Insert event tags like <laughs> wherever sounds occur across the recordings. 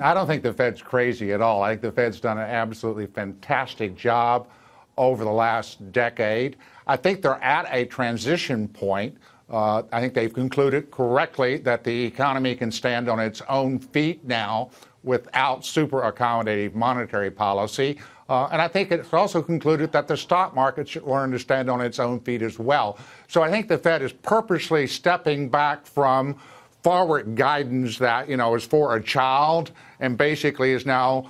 I don't think the Fed's crazy at all. I think the Fed's done an absolutely fantastic job over the last decade. I think they're at a transition point. Uh, I think they've concluded correctly that the economy can stand on its own feet now without super accommodative monetary policy. Uh, and I think it's also concluded that the stock market should learn to stand on its own feet as well. So I think the Fed is purposely stepping back from forward guidance that you know is for a child and basically is now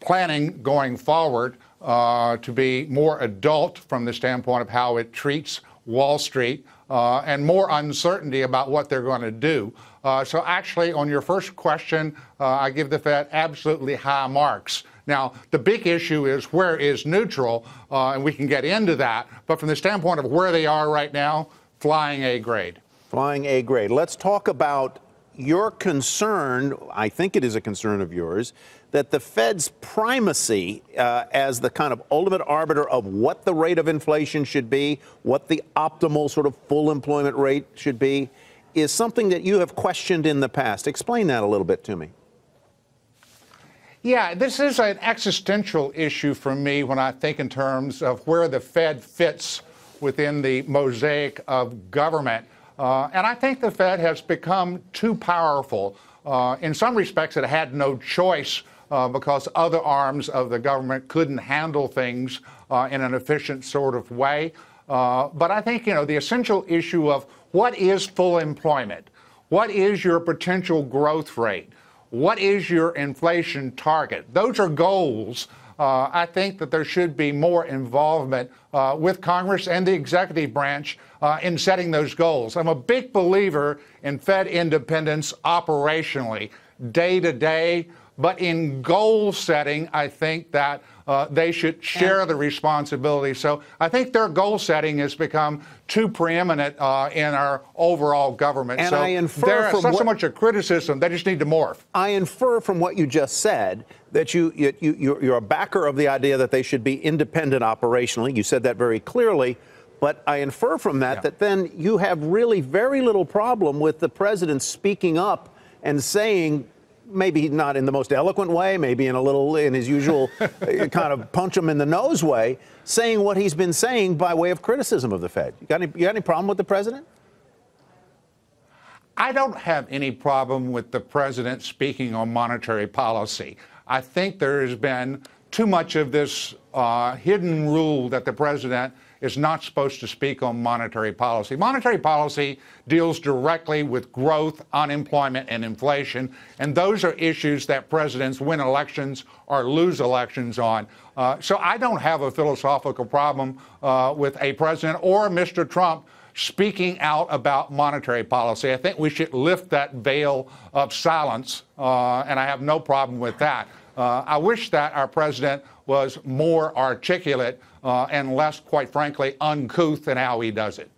planning going forward uh, to be more adult from the standpoint of how it treats Wall Street uh, and more uncertainty about what they're going to do. Uh, so actually, on your first question, uh, I give the Fed absolutely high marks. Now, the big issue is where is neutral, uh, and we can get into that. But from the standpoint of where they are right now, flying A grade. Flying A grade. Let's talk about your concern, I think it is a concern of yours, that the Fed's primacy uh, as the kind of ultimate arbiter of what the rate of inflation should be, what the optimal sort of full employment rate should be, is something that you have questioned in the past. Explain that a little bit to me. Yeah, this is an existential issue for me when I think in terms of where the Fed fits within the mosaic of government. Uh, and I think the Fed has become too powerful. Uh, in some respects, it had no choice uh, because other arms of the government couldn't handle things uh, in an efficient sort of way. Uh, but I think you know the essential issue of what is full employment, what is your potential growth rate, what is your inflation target. Those are goals uh, I think that there should be more involvement uh, with Congress and the executive branch uh, in setting those goals. I'm a big believer in Fed independence operationally, day to day. But in goal setting, I think that uh, they should share the responsibility. So I think their goal setting has become too preeminent uh, in our overall government. And so I infer from not so much a criticism; they just need to morph. I infer from what you just said that you, you, you you're a backer of the idea that they should be independent operationally. You said that very clearly. But I infer from that yeah. that then you have really very little problem with the president speaking up and saying maybe not in the most eloquent way, maybe in a little, in his usual <laughs> uh, kind of punch him in the nose way, saying what he's been saying by way of criticism of the Fed. You got any, you got any problem with the president? I don't have any problem with the president speaking on monetary policy. I think there has been too much of this uh, hidden rule that the president is not supposed to speak on monetary policy. Monetary policy deals directly with growth, unemployment, and inflation, and those are issues that presidents win elections or lose elections on. Uh, so I don't have a philosophical problem uh, with a president or Mr. Trump speaking out about monetary policy. I think we should lift that veil of silence, uh, and I have no problem with that. Uh, I wish that our president was more articulate uh, and less, quite frankly, uncouth in how he does it.